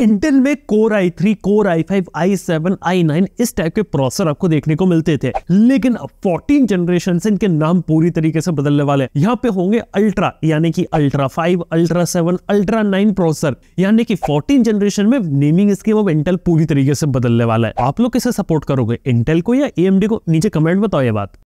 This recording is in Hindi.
इंटेल में core i three core i five i seven i nine इस टाइप के प्रोसेसर आपको देखने को मिलते थे लेकिन 14 जनरेशन से इनके नाम पूरी तरीके से बदलने वाले हैं यहाँ पे होंगे अल्ट्रा यानी कि ultra five ultra seven ultra nine processor यानी कि फोर्टीन जनरेशन में नेमिंग इसके वो इंटेल पूरी तरीके से बदलने वाला है आप लोग किसे सपोर्ट करोगे इंटेल को या ए को नीचे कमेंट बताओ ये बात